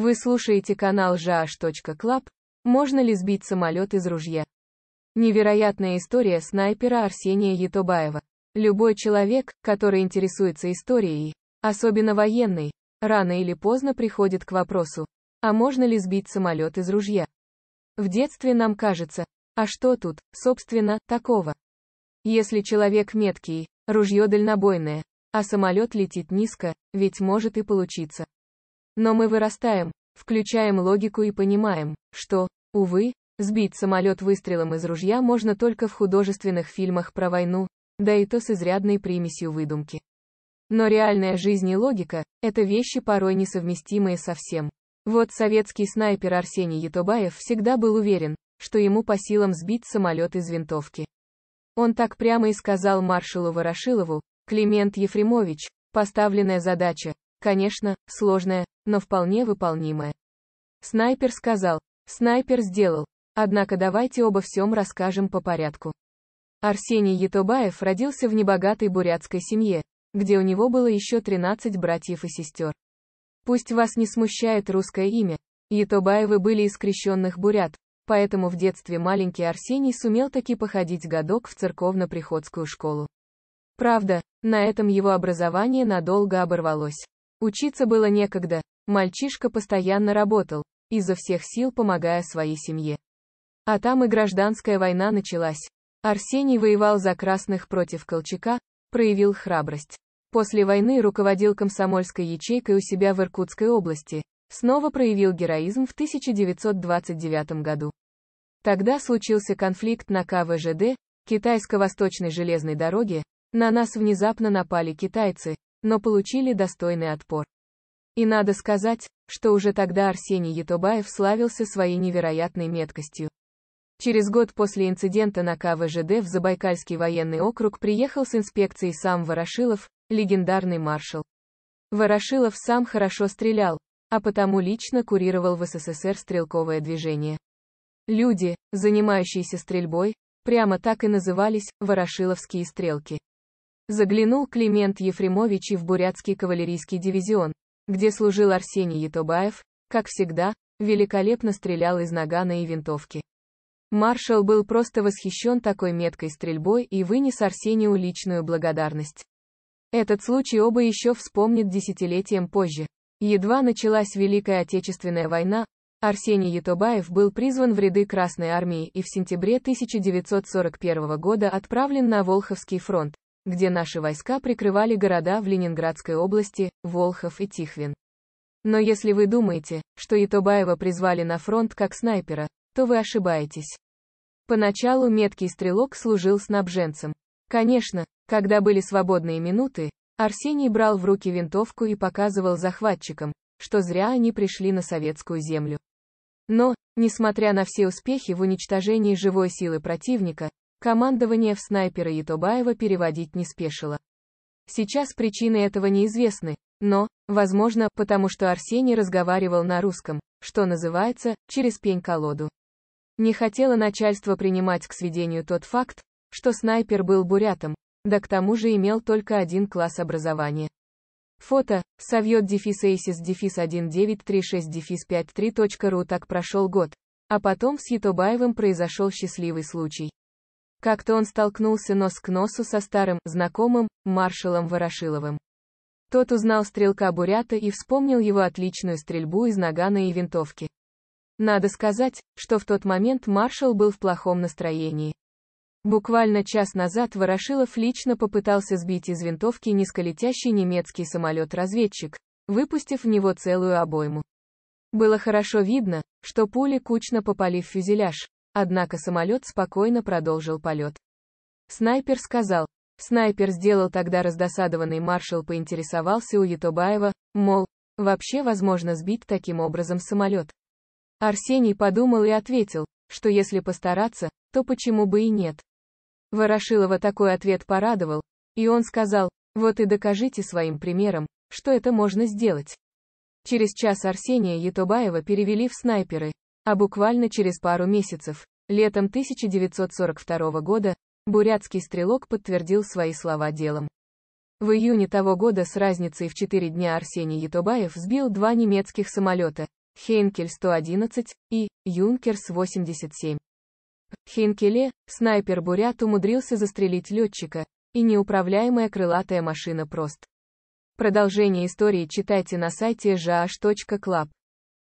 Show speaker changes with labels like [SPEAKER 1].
[SPEAKER 1] Вы слушаете канал jh.club, можно ли сбить самолет из ружья? Невероятная история снайпера Арсения Ятобаева. Любой человек, который интересуется историей, особенно военной, рано или поздно приходит к вопросу, а можно ли сбить самолет из ружья? В детстве нам кажется, а что тут, собственно, такого? Если человек меткий, ружье дальнобойное, а самолет летит низко, ведь может и получиться. Но мы вырастаем, включаем логику и понимаем, что, увы, сбить самолет выстрелом из ружья можно только в художественных фильмах про войну, да и то с изрядной примесью выдумки. Но реальная жизнь и логика – это вещи порой несовместимые совсем. Вот советский снайпер Арсений Ятобаев всегда был уверен, что ему по силам сбить самолет из винтовки. Он так прямо и сказал маршалу Ворошилову, Климент Ефремович, поставленная задача, Конечно, сложная, но вполне выполнимая. Снайпер сказал. Снайпер сделал. Однако давайте обо всем расскажем по порядку. Арсений Ятобаев родился в небогатой бурятской семье, где у него было еще 13 братьев и сестер. Пусть вас не смущает русское имя, Ятобаевы были из крещенных бурят, поэтому в детстве маленький Арсений сумел таки походить годок в церковно-приходскую школу. Правда, на этом его образование надолго оборвалось. Учиться было некогда, мальчишка постоянно работал, изо всех сил помогая своей семье. А там и гражданская война началась. Арсений воевал за красных против Колчака, проявил храбрость. После войны руководил комсомольской ячейкой у себя в Иркутской области, снова проявил героизм в 1929 году. Тогда случился конфликт на КВЖД, Китайско-Восточной железной дороге, на нас внезапно напали китайцы, но получили достойный отпор. И надо сказать, что уже тогда Арсений Ятобаев славился своей невероятной меткостью. Через год после инцидента на КВЖД в Забайкальский военный округ приехал с инспекцией сам Ворошилов, легендарный маршал. Ворошилов сам хорошо стрелял, а потому лично курировал в СССР стрелковое движение. Люди, занимающиеся стрельбой, прямо так и назывались «ворошиловские стрелки». Заглянул Климент Ефремович и в Бурятский кавалерийский дивизион, где служил Арсений Етобаев, как всегда, великолепно стрелял из нагана и винтовки. Маршал был просто восхищен такой меткой стрельбой и вынес Арсению личную благодарность. Этот случай оба еще вспомнят десятилетием позже. Едва началась Великая Отечественная война, Арсений Ятобаев был призван в ряды Красной Армии и в сентябре 1941 года отправлен на Волховский фронт, где наши войска прикрывали города в Ленинградской области, Волхов и Тихвин. Но если вы думаете, что Итобаева призвали на фронт как снайпера, то вы ошибаетесь. Поначалу меткий стрелок служил снабженцем. Конечно, когда были свободные минуты, Арсений брал в руки винтовку и показывал захватчикам, что зря они пришли на советскую землю. Но, несмотря на все успехи в уничтожении живой силы противника, Командование в снайпера Ятобаева переводить не спешило. Сейчас причины этого неизвестны, но, возможно, потому что Арсений разговаривал на русском, что называется, через пень-колоду. Не хотело начальство принимать к сведению тот факт, что снайпер был бурятом, да к тому же имел только один класс образования. Фото, совьет дефис эйсис дефис 1936 дефис 53.ру так прошел год, а потом с Ятобаевым произошел счастливый случай. Как-то он столкнулся нос к носу со старым, знакомым, маршалом Ворошиловым. Тот узнал стрелка Бурята и вспомнил его отличную стрельбу из нагана и винтовки. Надо сказать, что в тот момент маршал был в плохом настроении. Буквально час назад Ворошилов лично попытался сбить из винтовки низколетящий немецкий самолет-разведчик, выпустив в него целую обойму. Было хорошо видно, что пули кучно попали в фюзеляж, Однако самолет спокойно продолжил полет. Снайпер сказал. Снайпер сделал тогда раздосадованный маршал поинтересовался у Ятобаева, мол, вообще возможно сбить таким образом самолет. Арсений подумал и ответил, что если постараться, то почему бы и нет. Ворошилова такой ответ порадовал, и он сказал, вот и докажите своим примером, что это можно сделать. Через час Арсения Ятобаева перевели в снайперы, а буквально через пару месяцев, летом 1942 года, бурятский стрелок подтвердил свои слова делом. В июне того года с разницей в 4 дня Арсений Ятобаев сбил два немецких самолета, Хейнкель 111 и Юнкерс 87. Хейнкеле, снайпер Бурят умудрился застрелить летчика, и неуправляемая крылатая машина прост. Продолжение истории читайте на сайте жаш.клаб.